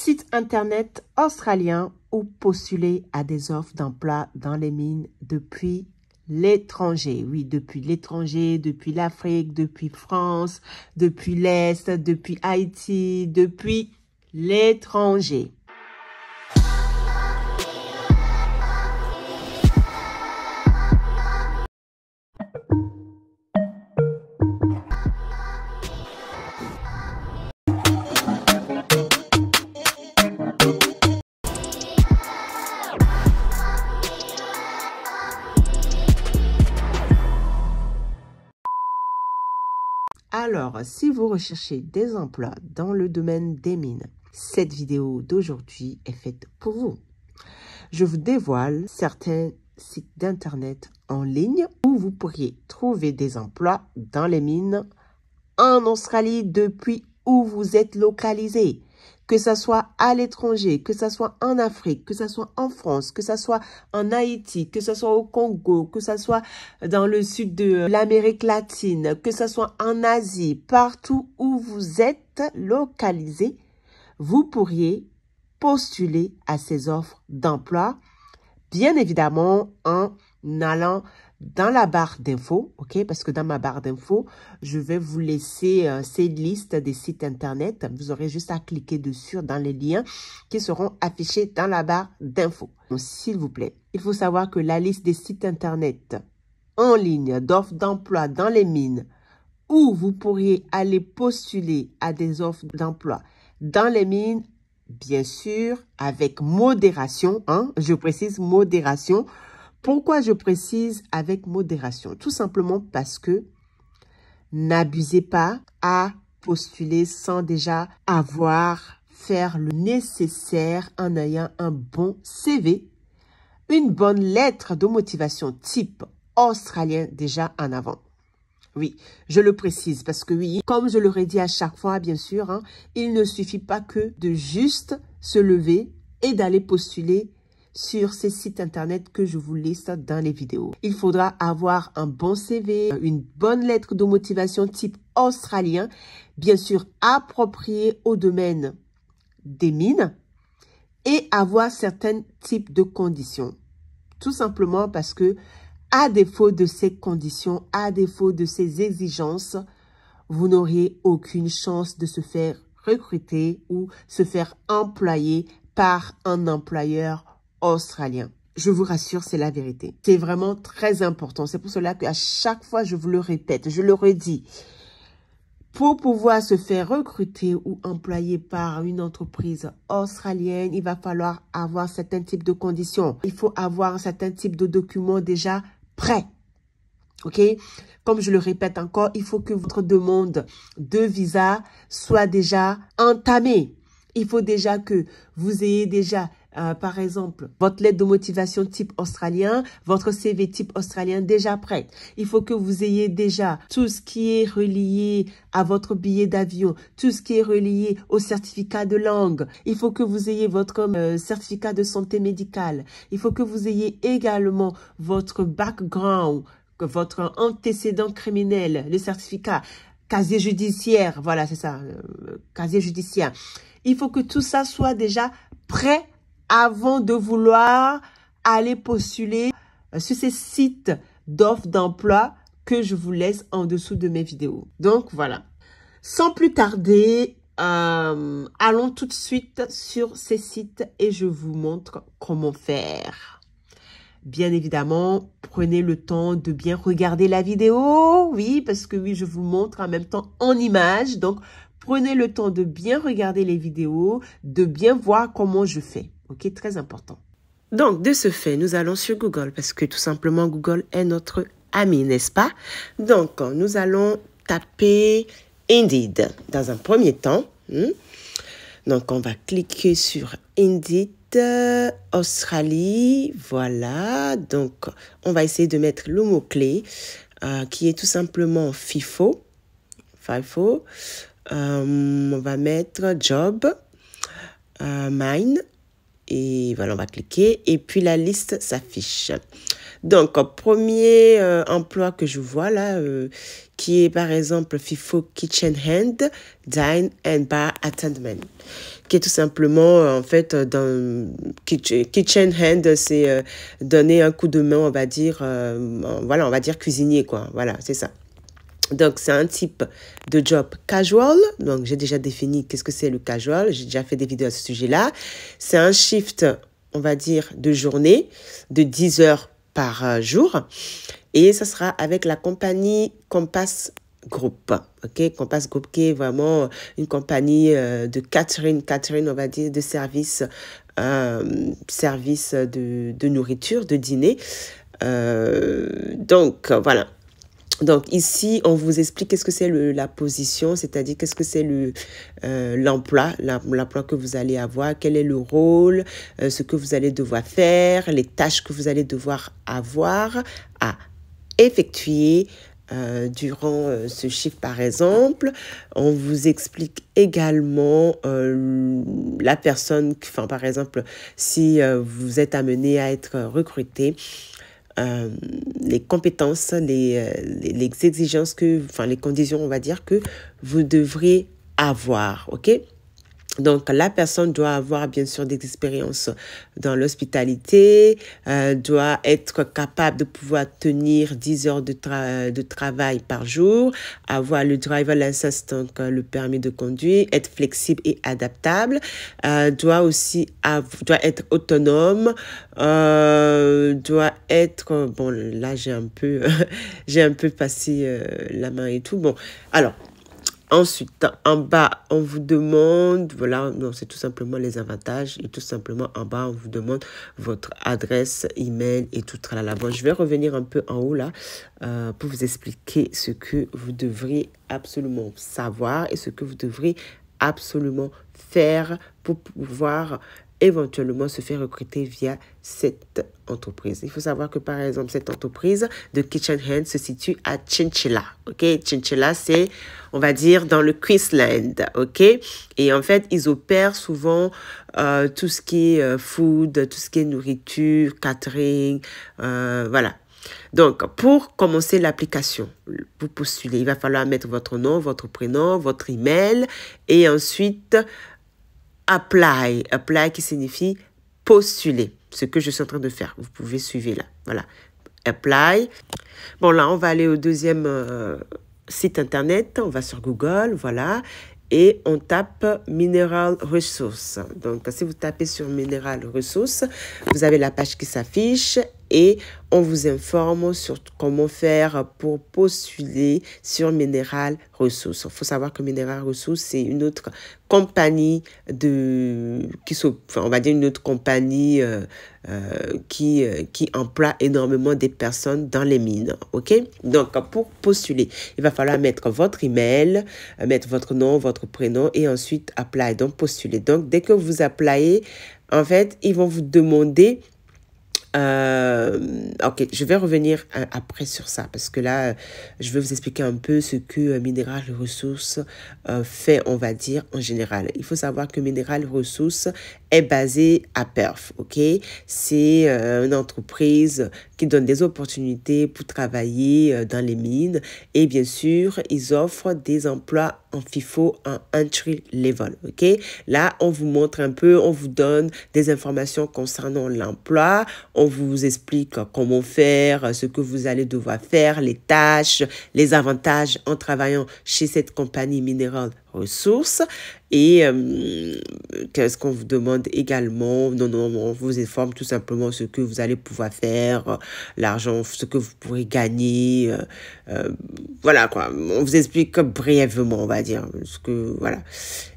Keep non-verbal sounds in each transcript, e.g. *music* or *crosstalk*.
site internet australien ou postuler à des offres d'emploi dans les mines depuis l'étranger. Oui, depuis l'étranger, depuis l'Afrique, depuis France, depuis l'Est, depuis Haïti, depuis l'étranger. Alors, si vous recherchez des emplois dans le domaine des mines, cette vidéo d'aujourd'hui est faite pour vous. Je vous dévoile certains sites d'internet en ligne où vous pourriez trouver des emplois dans les mines en Australie depuis où vous êtes localisé que ça soit à l'étranger, que ça soit en Afrique, que ça soit en France, que ça soit en Haïti, que ça soit au Congo, que ça soit dans le sud de l'Amérique latine, que ça soit en Asie, partout où vous êtes localisé, vous pourriez postuler à ces offres d'emploi, bien évidemment en allant dans la barre d'infos, ok, parce que dans ma barre d'infos, je vais vous laisser euh, cette ces listes des sites internet. Vous aurez juste à cliquer dessus dans les liens qui seront affichés dans la barre d'infos. S'il vous plaît, il faut savoir que la liste des sites internet en ligne d'offres d'emploi dans les mines, où vous pourriez aller postuler à des offres d'emploi dans les mines, bien sûr, avec modération, hein? je précise modération, pourquoi je précise avec modération Tout simplement parce que n'abusez pas à postuler sans déjà avoir, fait le nécessaire en ayant un bon CV, une bonne lettre de motivation type australien déjà en avant. Oui, je le précise parce que oui, comme je l'aurais dit à chaque fois, bien sûr, hein, il ne suffit pas que de juste se lever et d'aller postuler sur ces sites internet que je vous liste dans les vidéos. Il faudra avoir un bon CV, une bonne lettre de motivation type australien, bien sûr appropriée au domaine des mines et avoir certains types de conditions. Tout simplement parce que à défaut de ces conditions, à défaut de ces exigences, vous n'auriez aucune chance de se faire recruter ou se faire employer par un employeur australien. Je vous rassure, c'est la vérité. C'est vraiment très important. C'est pour cela qu'à chaque fois, je vous le répète, je le redis. Pour pouvoir se faire recruter ou employer par une entreprise australienne, il va falloir avoir certains types de conditions. Il faut avoir un certain type de documents déjà prêts. OK Comme je le répète encore, il faut que votre demande de visa soit déjà entamée. Il faut déjà que vous ayez déjà euh, par exemple, votre lettre de motivation type australien, votre CV type australien déjà prêt. Il faut que vous ayez déjà tout ce qui est relié à votre billet d'avion, tout ce qui est relié au certificat de langue. Il faut que vous ayez votre euh, certificat de santé médicale. Il faut que vous ayez également votre background, votre antécédent criminel, le certificat, casier judiciaire, voilà, c'est ça, euh, casier judiciaire. Il faut que tout ça soit déjà prêt avant de vouloir aller postuler euh, sur ces sites d'offres d'emploi que je vous laisse en dessous de mes vidéos. Donc voilà. Sans plus tarder, euh, allons tout de suite sur ces sites et je vous montre comment faire. Bien évidemment, prenez le temps de bien regarder la vidéo. Oui, parce que oui, je vous montre en même temps en image. Donc, prenez le temps de bien regarder les vidéos, de bien voir comment je fais. Ok, très important. Donc, de ce fait, nous allons sur Google parce que tout simplement, Google est notre ami, n'est-ce pas Donc, nous allons taper Indeed dans un premier temps. Hmm? Donc, on va cliquer sur Indeed. Euh, Australie, voilà. Donc, on va essayer de mettre le mot-clé euh, qui est tout simplement FIFO. FIFO. Euh, on va mettre job, mine. Et voilà, on va cliquer. Et puis la liste s'affiche. Donc, premier euh, emploi que je vois là, euh, qui est par exemple FIFO Kitchen Hand, Dine and Bar Attendment, qui est tout simplement, euh, en fait, dans kitchen, kitchen Hand, c'est donner un coup de main, on va dire, voilà, on va dire cuisinier, quoi. Voilà, c'est ça. Donc, c'est un type de job casual. Donc, j'ai déjà défini qu'est-ce que c'est le casual. J'ai déjà fait des vidéos à ce sujet-là. C'est un shift, on va dire, de journée de 10 heures par euh, jour. Et ça sera avec la compagnie Compass Group. OK? Compass Group qui est vraiment euh, une compagnie euh, de catering, catering, on va dire, de service, service de, nourriture, de dîner. donc, voilà. Donc ici, on vous explique qu'est-ce que c'est la position, c'est-à-dire qu'est-ce que c'est euh, l'emploi, l'emploi que vous allez avoir, quel est le rôle, euh, ce que vous allez devoir faire, les tâches que vous allez devoir avoir à effectuer euh, durant ce chiffre par exemple. On vous explique également la personne, enfin par exemple, si vous êtes amené à être recruté, euh, les compétences, euh, les, exigences que, enfin les conditions, on va dire, que vous devrez avoir, ok donc, la personne doit avoir bien sûr des expériences dans l'hospitalité, euh, doit être capable de pouvoir tenir 10 heures de, travail par jour, avoir le driver license, donc euh, le permis de conduire, être flexible et adaptable, euh, doit aussi doit être autonome, doit être... Bon, là, j'ai un peu... *laughs* j'ai un peu passé la main et tout. Bon, alors... Ensuite, en bas, on vous demande, voilà, non, c'est tout simplement les avantages. Et tout simplement, en bas, on vous demande votre adresse, email et tout. Tralala. Bon, je vais revenir un peu en haut là euh, pour vous expliquer ce que vous devriez absolument savoir et ce que vous devriez absolument faire pour pouvoir éventuellement se faire recruter via cette entreprise. Il faut savoir que par exemple, cette entreprise de Kitchen Hand se situe à Chinchilla. OK, Chinchilla, c'est, on va dire, dans le Queensland. OK, et en fait, ils opèrent souvent euh, tout ce qui est euh, food, tout ce qui est nourriture, catering, euh, voilà. Donc, pour commencer l'application, vous postuler, il va falloir mettre votre nom, votre prénom, votre email et ensuite apply. Apply qui signifie postuler. Ce que je suis en train de faire. Vous pouvez suivre là. Voilà. Apply. Bon, là, on va aller au deuxième euh, site internet. On va sur Google. Voilà. Et on tape Mineral Resources. Donc, si vous tapez sur Mineral Resources, vous avez la page qui s'affiche et on vous informe sur comment faire pour postuler sur Minéral Ressources. Il faut savoir que Minéral Ressources, c'est une autre compagnie de, qui on va dire une autre compagnie euh, euh, qui, euh, qui emploie énormément des personnes dans les mines. OK? Donc, pour postuler, il va falloir mettre votre email, mettre votre nom, votre prénom et ensuite apply, donc postuler. Donc, dès que vous appelez, en fait, ils vont vous demander euh, ok, je vais revenir euh, après sur ça parce que là, je vais vous expliquer un peu ce que euh, Minéral Ressources fait, on va dire, en général. Il faut savoir que Minéral Ressources est basé à Perth, ok C'est une entreprise qui donne des opportunités pour travailler dans les mines et bien sûr, ils offrent des emplois en FIFO en entry level, ok Là, on vous montre un peu, on vous donne des informations concernant l'emploi, on vous explique comment faire, ce que vous allez devoir faire, les tâches, les avantages en travaillant chez cette compagnie minérale ressources. Et euh, qu'est-ce qu'on vous demande également Non, non, on vous informe tout simplement ce que vous allez pouvoir faire, euh, l'argent, ce que vous pourrez gagner. Euh, voilà quoi. On vous explique brièvement, on va dire. Ce que, voilà.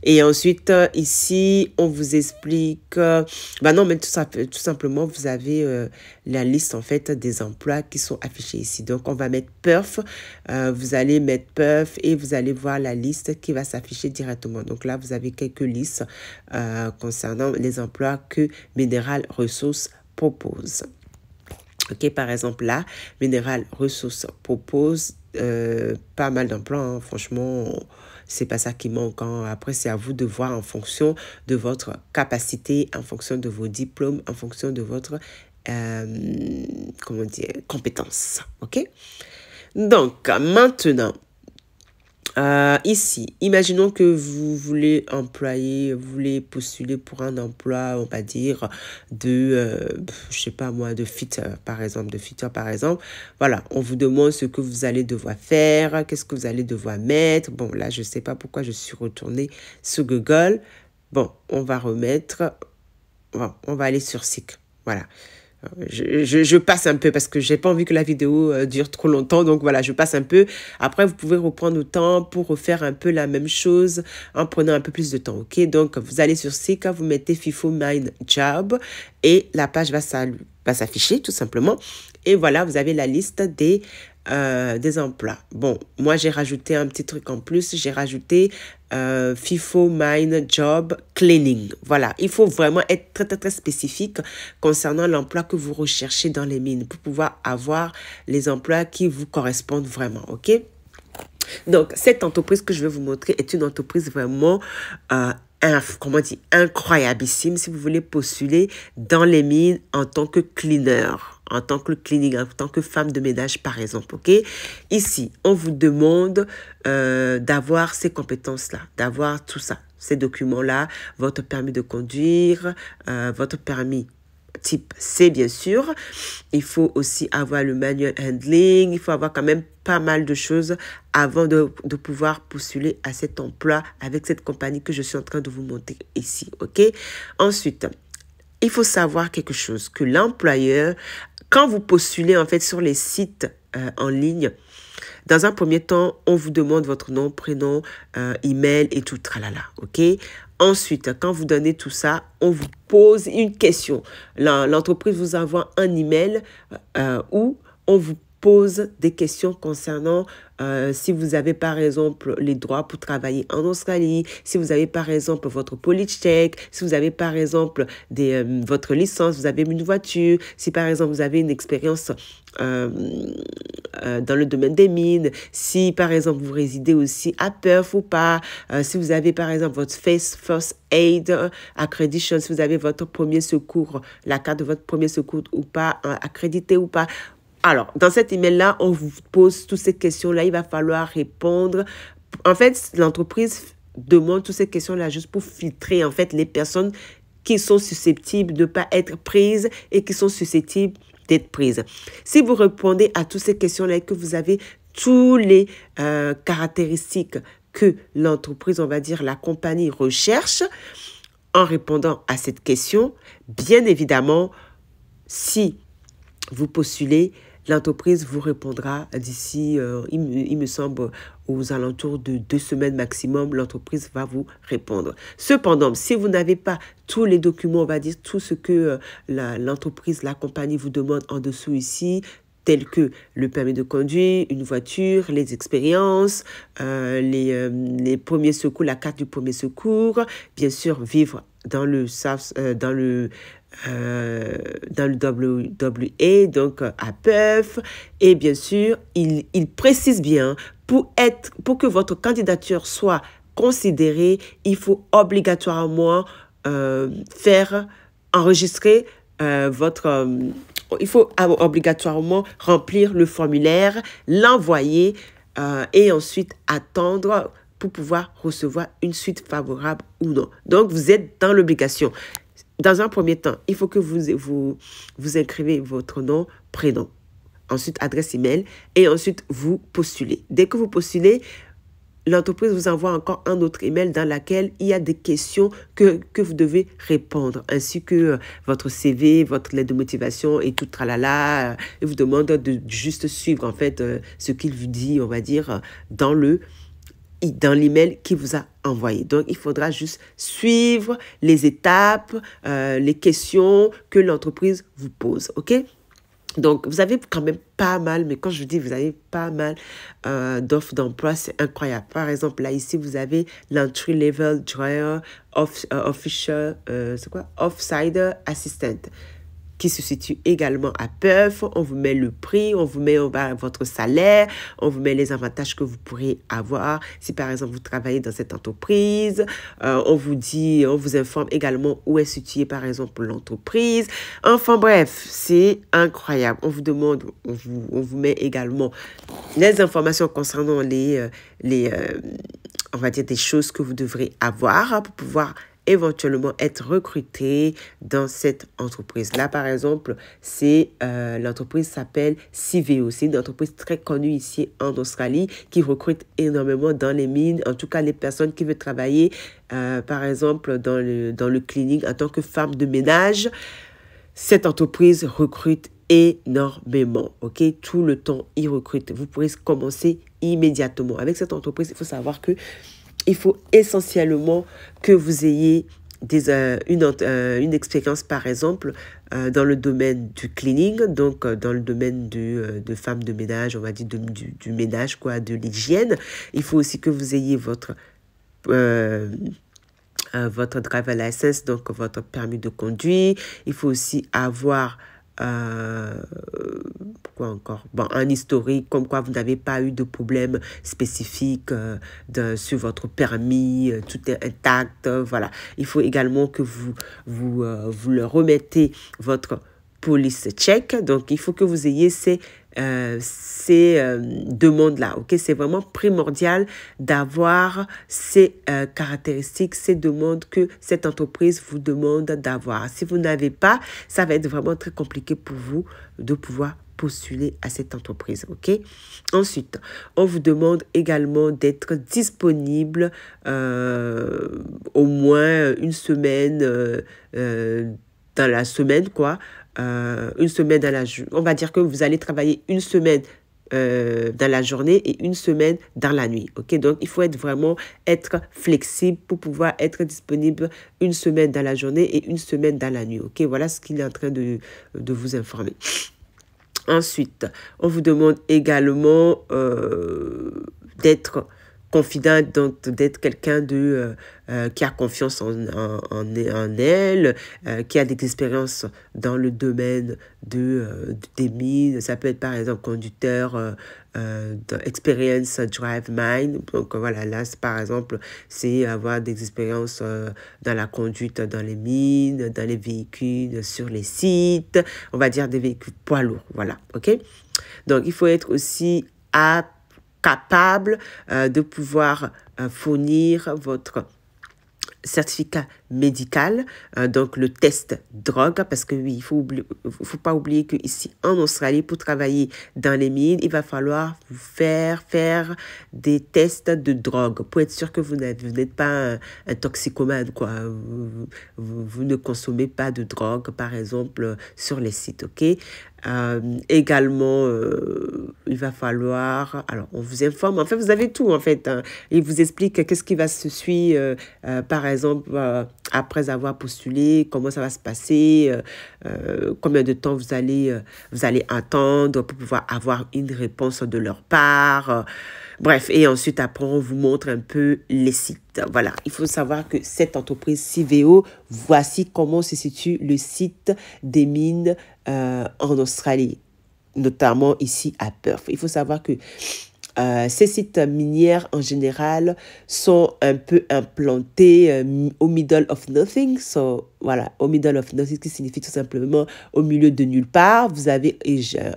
Et ensuite, ici, on vous explique. bah non, mais tout, ça, tout simplement, vous avez la liste en fait des emplois qui sont affichés ici. Donc, on va mettre perf. vous allez mettre perf et vous allez voir la liste qui va s'afficher directement. Donc là, vous avez quelques listes euh, concernant les emplois que Minéral Ressources propose. OK par exemple, là, Minéral Ressources propose euh, pas mal d'emplois. Hein. Franchement, c'est pas ça qui manque. Hein. Après, c'est à vous de voir en fonction de votre capacité, en fonction de vos diplômes, en fonction de votre euh, comment dire, compétence. OK? Donc, maintenant, euh, ici, imaginons que vous voulez employer, vous voulez postuler pour un emploi, on va dire, de, euh, je sais pas moi, de fit par exemple, de fitter, par exemple. Voilà, on vous demande ce que vous allez devoir faire, qu'est-ce que vous allez devoir mettre. Bon, là, je sais pas pourquoi je suis retournée sur Google. Bon, on va remettre, on va aller sur SIC. Voilà. Je, passe un peu parce que j'ai pas envie que la vidéo euh, dure trop longtemps. Donc voilà, je passe un peu. Après, vous pouvez reprendre le temps pour refaire un peu la même chose en prenant un peu plus de temps. OK Donc, vous allez sur Sika, vous mettez FIFO Mind Job et la page va s'afficher tout simplement. Et voilà, vous avez la liste des euh, des emplois. Bon, moi j'ai rajouté un petit truc en plus, j'ai rajouté euh, FIFO, Mine, Job, Cleaning. Voilà, il faut vraiment être très très très spécifique concernant l'emploi que vous recherchez dans les mines pour pouvoir avoir les emplois qui vous correspondent vraiment, ok Donc, cette entreprise que je vais vous montrer est une entreprise vraiment... Euh, comment dit, incroyabissime si vous voulez postuler dans les mines en tant que cleaner en tant que clinique, en tant que femme de ménage, par exemple. OK Ici, on vous demande euh, d'avoir ces compétences-là, d'avoir tout ça, ces documents-là, votre permis de conduire, euh, votre permis type C, bien sûr. Il faut aussi avoir le manual handling. Il faut avoir quand même pas mal de choses avant de, pouvoir postuler à cet emploi avec cette compagnie que je suis en train de vous montrer ici. OK? Ensuite, il faut savoir quelque chose, que l'employeur quand vous postulez en fait sur les sites euh, en ligne, dans un premier temps, on vous demande votre nom, prénom, euh, email et tout tralala, ok Ensuite, quand vous donnez tout ça, on vous pose une question. L'entreprise vous envoie un email euh, où on vous pose des questions concernant euh, si vous avez par exemple les droits pour travailler en Australie, si vous avez par exemple votre police si vous avez par exemple des, euh, votre licence, vous avez une voiture, si par exemple vous avez une expérience euh, dans le domaine des mines, si par exemple vous résidez aussi à Perth ou pas, si vous avez par exemple votre Face First Aid Accreditation, si vous avez votre premier secours, la carte de votre premier secours ou pas, accrédité ou pas. Alors, dans cet email-là, on vous pose toutes ces questions-là. Il va falloir répondre. En fait, l'entreprise demande toutes ces questions-là juste pour filtrer, en fait, les personnes qui sont susceptibles de ne pas être prises et qui sont susceptibles d'être prises. Si vous répondez à toutes ces questions-là et que vous avez toutes les euh, caractéristiques que l'entreprise, on va dire la compagnie recherche, en répondant à cette question, bien évidemment, si vous postulez, L'entreprise vous répondra d'ici, euh, il, me semble, aux alentours de deux semaines maximum, l'entreprise va vous répondre. Cependant, si vous n'avez pas tous les documents, on va dire tout ce que euh, l'entreprise, la, compagnie vous demande en dessous ici, tels que le permis de conduire, une voiture, les expériences, euh, les, premiers secours, la carte du premier secours, bien sûr vivre dans le, dans le euh, dans le WWE, donc à PEUF. Et bien sûr, il, précise bien, pour, être, pour que votre candidature soit considérée, il faut obligatoirement euh, faire enregistrer euh, votre... il faut obligatoirement remplir le formulaire, l'envoyer et ensuite attendre pour pouvoir recevoir une suite favorable ou non. Donc, vous êtes dans l'obligation. Dans un premier temps, il faut que vous, vous, vous inscrivez votre nom, prénom, ensuite adresse email et ensuite vous postulez. Dès que vous postulez, l'entreprise vous envoie encore un autre email dans lequel il y a des questions que, que vous devez répondre, ainsi que euh, votre CV, votre lettre de motivation et tout tralala. Il vous demande de juste suivre en fait euh, ce qu'il vous dit, on va dire, euh, dans le dans l'email qui vous a envoyé. Donc, il faudra juste suivre les étapes, euh, les questions que l'entreprise vous pose. OK? Donc, vous avez quand même pas mal, mais quand je dis vous avez pas mal euh, d'offres d'emploi, c'est incroyable. Par exemple, là, ici, vous avez l'entry level dryer, off, euh, c'est quoi? Offsider assistant qui se situe également à Peuf. On vous met le prix, on vous met votre salaire, on vous met les avantages que vous pourrez avoir si par exemple vous travaillez dans cette entreprise. Euh, on vous dit, on vous informe également où est située par exemple l'entreprise. Enfin bref, c'est incroyable. On vous demande, on vous, on vous met également les informations concernant les, euh, les euh, on va dire des choses que vous devrez avoir pour pouvoir éventuellement être recruté dans cette entreprise. Là, par exemple, c'est euh, l'entreprise s'appelle CVO. C'est une entreprise très connue ici en Australie qui recrute énormément dans les mines. En tout cas, les personnes qui veulent travailler, euh, par exemple, dans le, dans le clinique en tant que femme de ménage, cette entreprise recrute énormément. OK, tout le temps, ils recrutent. Vous pourrez commencer immédiatement avec cette entreprise. Il faut savoir que il faut essentiellement que vous ayez euh, une, euh, une expérience, par exemple, euh, dans le domaine du cleaning, donc dans le domaine de femmes de ménage, on va dire du, du, ménage, quoi, de l'hygiène. Il faut aussi que vous ayez votre... votre driver license, donc votre permis de conduire. Il faut aussi avoir euh, pourquoi encore bon, un historique comme quoi vous n'avez pas eu de problème spécifique euh, sur votre permis, euh, tout est intact, voilà. Il faut également que vous, vous, vous remettez votre police check. Donc, il faut que vous ayez ces, euh, ces euh, demandes-là. ok C'est vraiment primordial d'avoir ces euh, caractéristiques, ces demandes que cette entreprise vous demande d'avoir. Si vous n'avez pas, ça va être vraiment très compliqué pour vous de pouvoir postuler à cette entreprise. OK Ensuite, on vous demande également d'être disponible au moins une semaine dans la semaine, quoi, euh, une semaine à la On va dire que vous allez travailler une semaine euh, dans la journée et une semaine dans la nuit. Ok, donc il faut être vraiment être flexible pour pouvoir être disponible une semaine dans la journée et une semaine dans la nuit. Ok, voilà ce qu'il est en train de, vous informer. Ensuite, on vous demande également euh, d'être confident, donc d'être quelqu'un de euh, euh, qui a confiance en, elle, euh, qui a des expériences dans le domaine de, des mines. Ça peut être par exemple conducteur d'expérience drive mine. Donc voilà, là par exemple, c'est avoir des expériences dans la conduite dans les mines, dans les véhicules, sur les sites, on va dire des véhicules poids lourds. Voilà, ok. Donc il faut être aussi apte capable euh, de pouvoir euh, fournir votre certificat médical, hein, donc le test drogue, hein, parce que oui, il faut, faut pas oublier que ici en Australie, pour travailler dans les mines, il va falloir faire faire des tests de drogue pour être sûr que vous n'êtes pas un, toxicomane, quoi. Vous, ne consommez pas de drogue, par exemple, sur les sites, ok euh, également, euh, il va falloir. Alors, on vous informe. En fait, vous avez tout. En fait, hein. il vous explique qu'est-ce qui va se suivre. Euh, par exemple, après avoir postulé, comment ça va se passer, euh, euh, combien de temps vous allez, euh, vous allez attendre pour pouvoir avoir une réponse de leur part. Bref, et ensuite, après, on vous montre un peu les sites. Voilà, il faut savoir que cette entreprise CVO, voici comment se situe le site des mines en Australie, notamment ici à Perth. Il faut savoir que euh, ces sites minières en général sont un peu implantés euh, au middle of nothing. So, voilà, au middle of nothing, ce qui signifie tout simplement au milieu de nulle part. Vous avez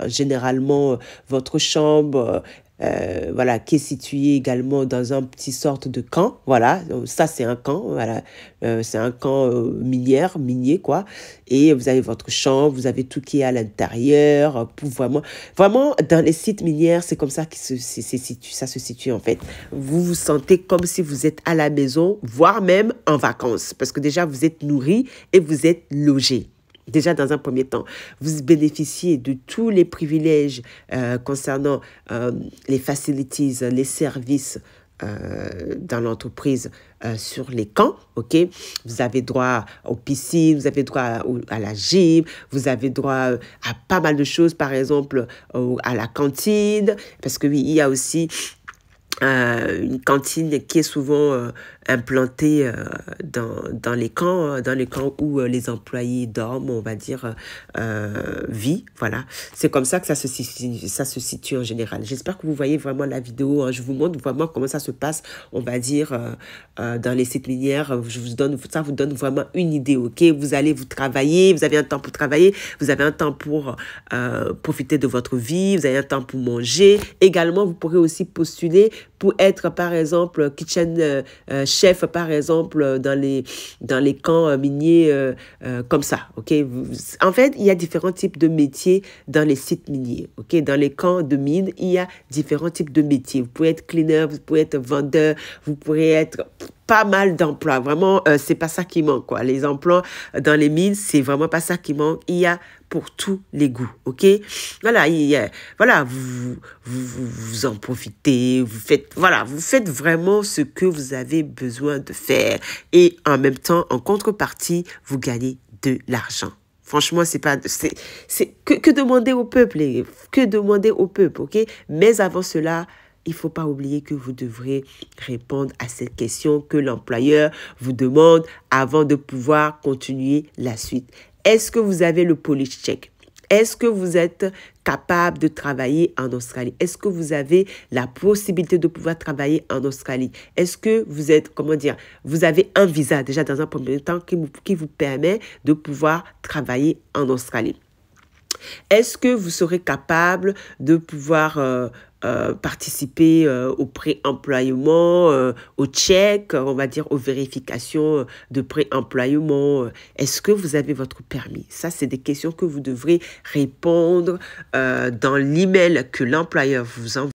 généralement euh, votre chambre, euh, voilà, qui est situé également dans un petit sorte de camp. Voilà, ça c'est un camp, voilà, euh, c'est un camp euh, minier minier quoi. Et vous avez votre chambre, vous avez tout qui est à l'intérieur. Pour vraiment, vraiment dans les sites minières, c'est comme ça que se, ça se situe en fait. Vous vous sentez comme si vous êtes à la maison, voire même en vacances, parce que déjà vous êtes nourri et vous êtes logé. Déjà, dans un premier temps, vous bénéficiez de tous les privilèges euh, concernant euh, les facilities, les services euh, dans l'entreprise sur les camps, ok Vous avez droit aux piscines, vous avez droit à, la gym, vous avez droit à pas mal de choses, par exemple à la cantine, parce que oui, il y a aussi une cantine qui est souvent implanté euh, dans, dans, les camps, euh, dans les camps où euh, les employés dorment, on va dire, vivent. Voilà, c'est comme ça que ça se, situe, ça se situe en général. J'espère que vous voyez vraiment la vidéo. Hein. Je vous montre vraiment comment ça se passe, on va dire, dans les sites minières. Je vous donne, ça vous donne vraiment une idée, ok Vous allez vous travailler, vous avez un temps pour travailler, vous avez un temps pour profiter de votre vie, vous avez un temps pour manger. Également, vous pourrez aussi postuler pour être, par exemple, kitchen Chef, par exemple, euh, dans les, dans les camps euh, miniers euh, comme ça. ok en fait, il y a différents types de métiers dans les sites miniers. ok dans les camps de mines, il y a différents types de métiers. Vous pouvez être cleaner, vous pouvez être vendeur, vous pouvez être pas mal d'emplois. Vraiment, euh, c'est pas ça qui manque, quoi. Les emplois euh, dans les mines, c'est vraiment pas ça qui manque. Il y a pour tous les goûts, ok Voilà, voilà, vous, vous, en profitez, vous faites, voilà, vous faites vraiment ce que vous avez besoin de faire et en même temps, en contrepartie, vous gagnez de l'argent. Franchement, c'est pas, c'est, c'est que, demander au peuple, que demander au peuple, ok Mais avant cela, il ne faut pas oublier que vous devrez répondre à cette question que l'employeur vous demande avant de pouvoir continuer la suite. Est-ce que vous avez le police check Est-ce que vous êtes capable de travailler en Australie Est-ce que vous avez la possibilité de pouvoir travailler en Australie Est-ce que vous êtes, comment dire, vous avez un visa déjà dans un premier temps qui vous, qui vous permet de pouvoir travailler en Australie est-ce que vous serez capable de pouvoir euh, euh, participer euh, au pré-employement, euh, au check, on va dire aux vérifications de pré-employement. Est-ce que vous avez votre permis Ça, c'est des questions que vous devrez répondre dans l'email que l'employeur vous envoie.